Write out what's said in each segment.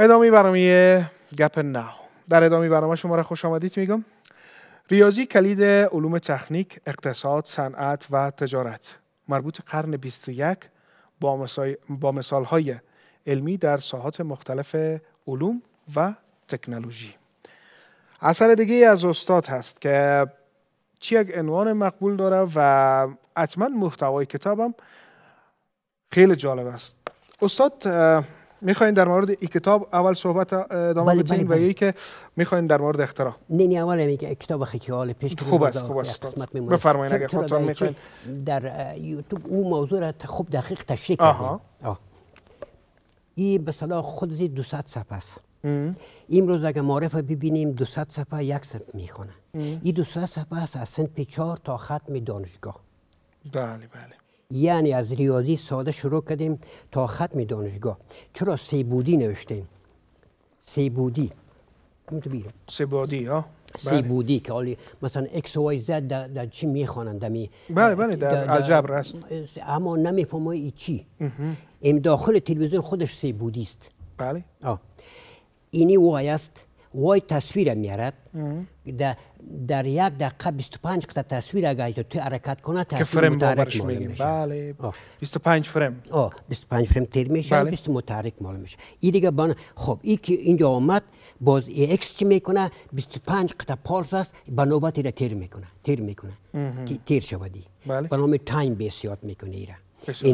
ادامه برنامه گپ نه در ادامه برنامه شما را خوش آمدید میگم ریاضی کلید علوم تکنیک اقتصاد صنعت و تجارت مربوط قرن 21 با, با مثال های علمی در ساحات مختلف علوم و تکنولوژی اثر دیگه از استاد هست که چی یک عنوان مقبول داره و حتما محتوای کتابم خیلی جالب است استاد میخواین در مورد این کتاب اول صحبت ادامه بله، بدین بله، و بله. یکی که میخواین در مورد اختراع نه نه اول میگه کتاب خیال پیش خوب است خوب است بفرمایید اگر خودتون میخواین در یوتیوب او موضوع را خوب دقیق تشریح کردیم این به صلاح خود 200 صفحه است امروز اگه معرف ببینیم 200 صفحه یک صفحه میخونه این 200 صفحه است از سنف 4 تا ختم دانشگاه بله بله یعنی از ریاضی ساده شروع کردیم تا ختم دانشگاه چرا سی بودی نوشتیم سی بودی سه بودی ها سی بودی بله. که حالی مثلا اکس و وای زد در, چی میخوانند دمی بله بله در عجب رست اما نمیفهمم ای چی ام داخل تلویزیون خودش سی بودی است بله آه اینی وای است وای تصویر میارد در, در یک دقیقه 25 قطه تصویر اگر تو حرکت کنه تصویر فریم متحرک میشه بله 25 فریم او 25 فریم تیر میشه بله. 20 متحرک مال میشه این دیگه بان خب این که اینجا آمد باز ای چی میکنه 25 قطه پالس است به نوبت تیر میکنه تیر میکنه تیر شودی بله. به نام تایم بیس میکنه ایره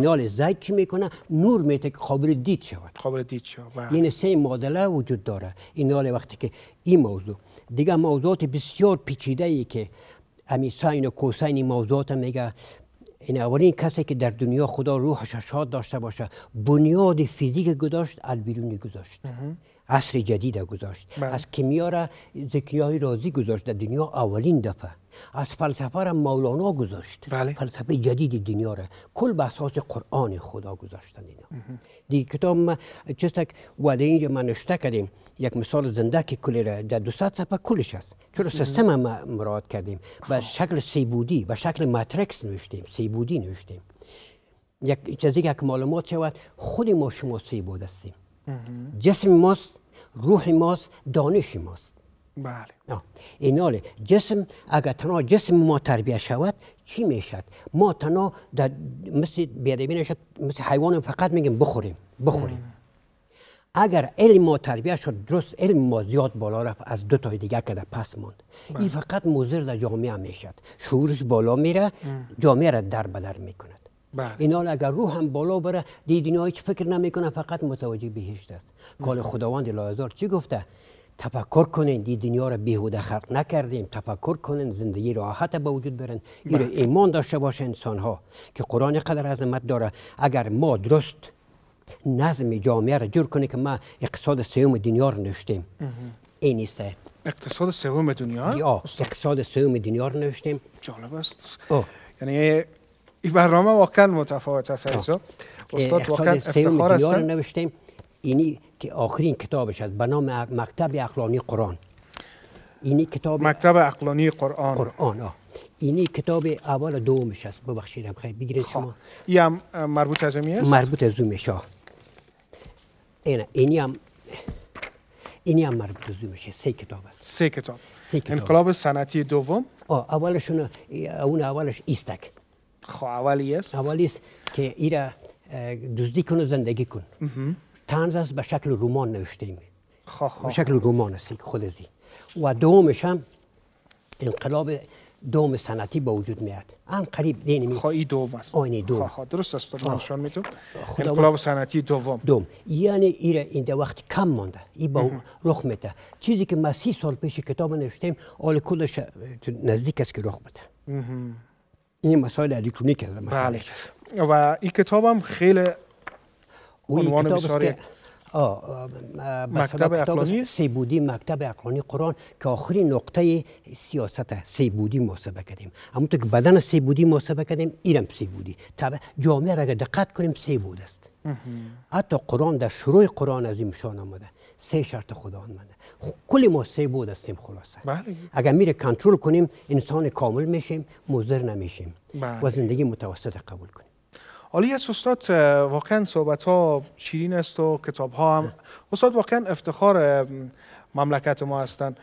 حال زید چی میکنه نور میته که قابل دید شود قابل دید شود یعنی سه معادله وجود داره حال وقتی که این موضوع دیگه موضوعات بسیار پیچیده ای که امی ساین و کوسین موضوعات میگه این اولین کسی که در دنیا خدا روحش شاد داشته باشه بنیاد فیزیک گذاشت البیرونی گذاشت عصر جدید گذاشت بله. از کیمیا را زکریای رازی گذاشت در دنیا اولین دفعه از فلسفه را مولانا گذاشت بله. فلسفه جدید دنیا را کل به اساس قرآن خدا گذاشتند اینا دی کتاب ما چستک وعده اینجا ما نشته کردیم یک مثال زنده که کلی را در 200 صفحه کلش است چرا سیستم ما مراد کردیم خب. به شکل سیبودی به شکل ماتریکس نوشتیم سیبودی نوشتیم یک چیزی که معلومات شود خود ما شما سیبود هستیم Mhm. جسم ماست روح ماست دانش ماست بله ایناله جسم اگر تنها جسم ما تربیه شود چی میشد ما تنها در مثل بیادبی نشد مثل حیوان فقط میگیم بخوریم بخوریم اگر علم ما تربیه شد درست علم ما زیاد بالا رفت از دو تای دیگر که در پس ماند این بله. فقط مضر در جامعه میشد شعورش بالا میره جامعه را در بدر میکند بله. اینا اگر روح هم بالا بره دنیا هیچ فکر نمیکنه فقط متوجه بهشت است کال بله. خداوند لایزار چی گفته تفکر کنین دی دنیا را بیهوده خلق نکردیم تفکر کنین زندگی راحت به وجود برن این بله. ایمان داشته باشه انسان ها که قرآن قدر عظمت داره اگر ما درست نظم جامعه را جور کنیم که ما اقتصاد سیوم دنیا را نوشتیم این نیست اقتصاد سوم دنیا؟ یا اقتصاد سیوم دنیا را نوشتیم جالب است یعنی این برنامه واقعا متفاوت است استاد واقعا افتخار هستن نوشتیم اینی که آخرین کتابش است به نام مکتب اقلانی قرآن اینی کتاب مکتب اقلانی قرآن قرآن آه. اینی کتاب اول دومش است ببخشید هم خیلی بگیرید خب. شما این هم مربوط از است مربوط از اومش این اینی هم اینی هم مربوط به سه کتاب است سه کتاب سه کتاب انقلاب صنعتی دوم آه اولشون اون اولش ایستک اولی است اولی است که ایرا دزدی کن و زندگی کن تنز است به شکل رومان نوشتیم خب، خب. به شکل رومان است خود ازی و دومش هم انقلاب دوم سنتی با وجود میاد ان قریب دین می خواهی خب، دوم است آنی دوم درست است شما میتونم انقلاب سنتی دوم دوم یعنی ایره این ده وقت کم مانده ای با رخ چیزی که ما سی سال پیش کتاب نوشتیم آل کلش نزدیک است که رخ بده این مسائل الکترونیک مثلا بله و این کتاب هم خیلی عنوان بسیار مکتب اقلانی بودی مکتب اقلانی قرآن که آخرین نقطه سیاست بودی محاسبه کردیم همونطور که بدن بودی محاسبه کردیم ایرم سی بودی جامعه را دقت کنیم بود است حتی قرآن در شروع قرآن از این شان آمده سه شرط خدا آمده کلی ما سه بود هستیم خلاصه بله. اگر میره کنترل کنیم انسان کامل میشیم مضر نمیشیم بله. و زندگی متوسط قبول کنیم علی است استاد واقعا صحبت ها شیرین است و کتاب ها هم استاد واقعا افتخار مملکت ما هستند